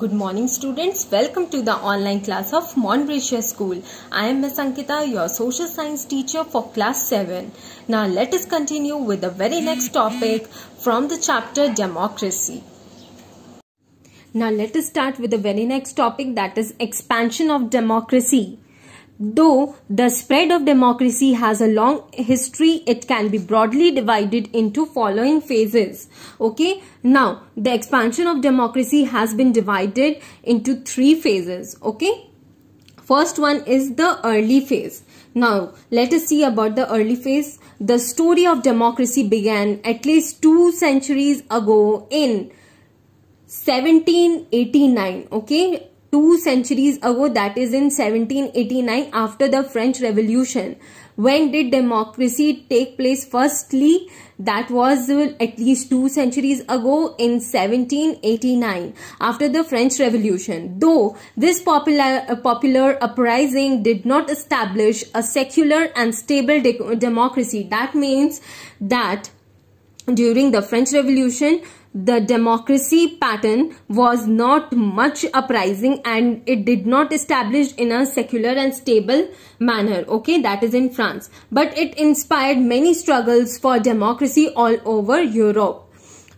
Good morning students. Welcome to the online class of Montbrassia School. I am Ms. Ankita, your social science teacher for class 7. Now let us continue with the very next topic from the chapter Democracy. Now let us start with the very next topic that is expansion of democracy. Though the spread of democracy has a long history, it can be broadly divided into following phases. Okay, now the expansion of democracy has been divided into three phases. Okay, first one is the early phase. Now, let us see about the early phase. The story of democracy began at least two centuries ago in 1789. Okay, two centuries ago, that is in 1789 after the French Revolution. When did democracy take place? Firstly, that was uh, at least two centuries ago in 1789 after the French Revolution. Though this popular, uh, popular uprising did not establish a secular and stable de democracy. That means that during the French Revolution, the democracy pattern was not much uprising and it did not establish in a secular and stable manner okay that is in france but it inspired many struggles for democracy all over europe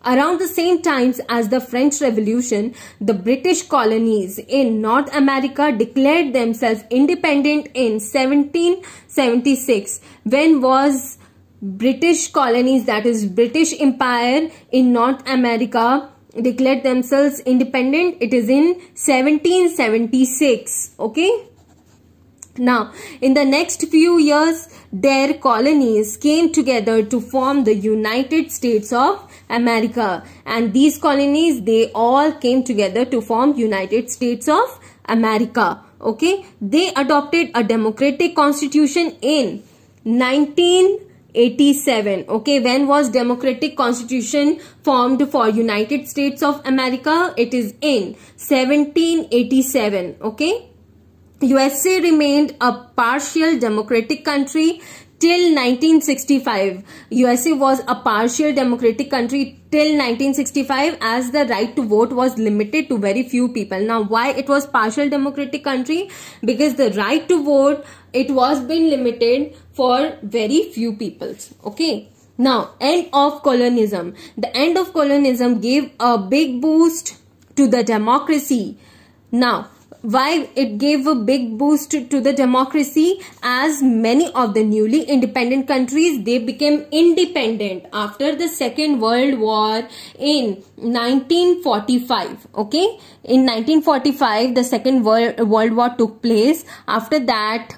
Around the same times as the French Revolution, the British colonies in North America declared themselves independent in 1776. When was British colonies, that is British Empire in North America declared themselves independent. It is in 1776. Okay. Now, in the next few years, their colonies came together to form the United States of America. And these colonies, they all came together to form United States of America. Okay. They adopted a democratic constitution in 19 87 okay when was democratic constitution formed for united states of america it is in 1787 okay usa remained a partial democratic country till 1965. USA was a partial democratic country till 1965 as the right to vote was limited to very few people. Now why it was partial democratic country? Because the right to vote, it was been limited for very few peoples. Okay. Now end of colonialism. The end of colonialism gave a big boost to the democracy. Now why it gave a big boost to the democracy as many of the newly independent countries they became independent after the second world war in 1945 okay in 1945 the second world, world war took place after that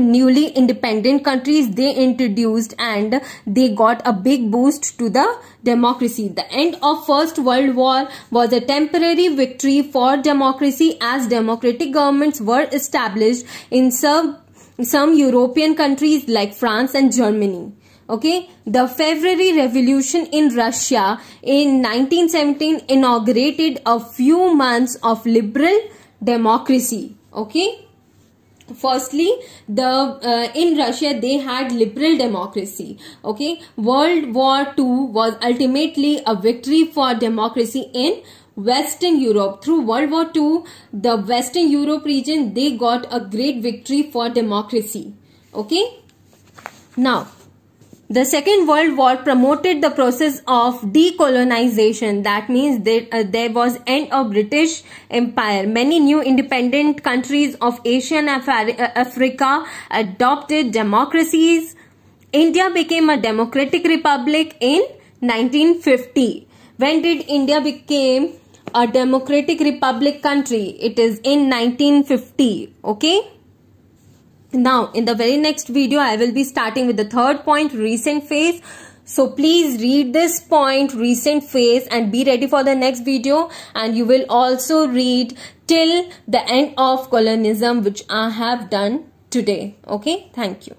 newly independent countries they introduced and they got a big boost to the democracy the end of first world war was a temporary victory for democracy as democratic governments were established in some some european countries like france and germany okay the february revolution in russia in 1917 inaugurated a few months of liberal democracy okay firstly the uh, in russia they had liberal democracy okay world war ii was ultimately a victory for democracy in western europe through world war ii the western europe region they got a great victory for democracy okay now the Second World War promoted the process of decolonization. That means that uh, there was end of British Empire. Many new independent countries of Asia and uh, Africa adopted democracies. India became a democratic republic in 1950. When did India became a democratic republic country? It is in 1950. Okay now in the very next video i will be starting with the third point recent phase so please read this point recent phase and be ready for the next video and you will also read till the end of colonialism which i have done today okay thank you